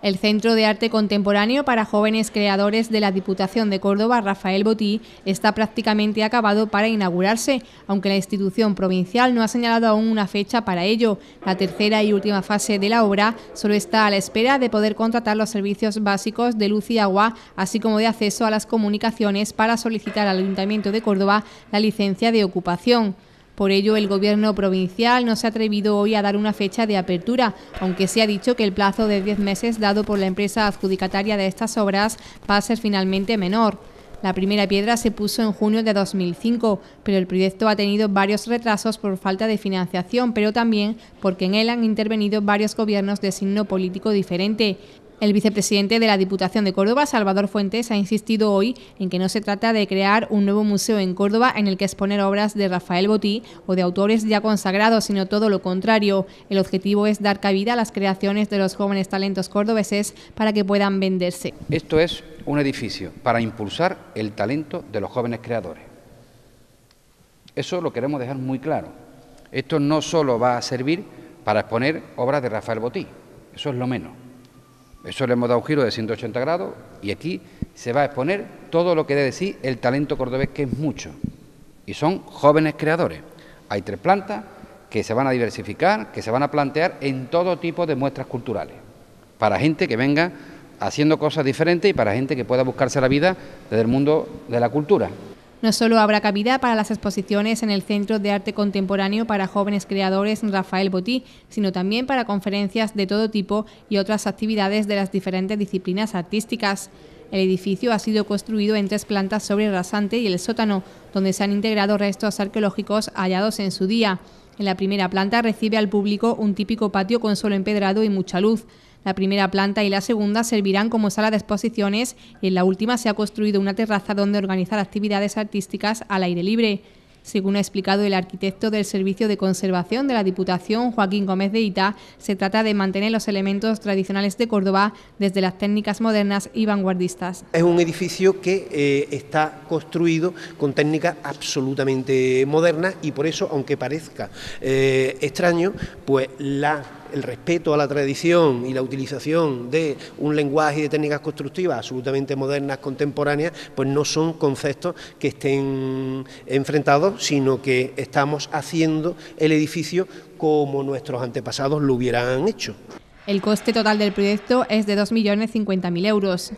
El Centro de Arte Contemporáneo para Jóvenes Creadores de la Diputación de Córdoba, Rafael Botí, está prácticamente acabado para inaugurarse, aunque la institución provincial no ha señalado aún una fecha para ello. La tercera y última fase de la obra solo está a la espera de poder contratar los servicios básicos de luz y agua, así como de acceso a las comunicaciones para solicitar al Ayuntamiento de Córdoba la licencia de ocupación. Por ello, el Gobierno provincial no se ha atrevido hoy a dar una fecha de apertura, aunque se ha dicho que el plazo de 10 meses dado por la empresa adjudicataria de estas obras va a ser finalmente menor. La primera piedra se puso en junio de 2005, pero el proyecto ha tenido varios retrasos por falta de financiación, pero también porque en él han intervenido varios gobiernos de signo político diferente. El vicepresidente de la Diputación de Córdoba, Salvador Fuentes, ha insistido hoy en que no se trata de crear un nuevo museo en Córdoba en el que exponer obras de Rafael Botí o de autores ya consagrados, sino todo lo contrario. El objetivo es dar cabida a las creaciones de los jóvenes talentos cordobeses para que puedan venderse. Esto es un edificio para impulsar el talento de los jóvenes creadores. Eso lo queremos dejar muy claro. Esto no solo va a servir para exponer obras de Rafael Botí, eso es lo menos eso le hemos dado un giro de 180 grados y aquí se va a exponer todo lo que debe decir el talento cordobés, que es mucho. Y son jóvenes creadores. Hay tres plantas que se van a diversificar, que se van a plantear en todo tipo de muestras culturales, para gente que venga haciendo cosas diferentes y para gente que pueda buscarse la vida desde el mundo de la cultura. No solo habrá cabida para las exposiciones en el Centro de Arte Contemporáneo para Jóvenes Creadores Rafael Botí, sino también para conferencias de todo tipo y otras actividades de las diferentes disciplinas artísticas. El edificio ha sido construido en tres plantas sobre el rasante y el sótano, donde se han integrado restos arqueológicos hallados en su día. En la primera planta recibe al público un típico patio con suelo empedrado y mucha luz. La primera planta y la segunda servirán como sala de exposiciones y en la última se ha construido una terraza donde organizar actividades artísticas al aire libre. Según ha explicado el arquitecto del Servicio de Conservación de la Diputación, Joaquín Gómez de Ita, se trata de mantener los elementos tradicionales de Córdoba desde las técnicas modernas y vanguardistas. Es un edificio que eh, está construido con técnicas absolutamente modernas y por eso, aunque parezca eh, extraño, pues la el respeto a la tradición y la utilización de un lenguaje y de técnicas constructivas absolutamente modernas, contemporáneas, pues no son conceptos que estén enfrentados, sino que estamos haciendo el edificio como nuestros antepasados lo hubieran hecho. El coste total del proyecto es de 2.050.000 euros.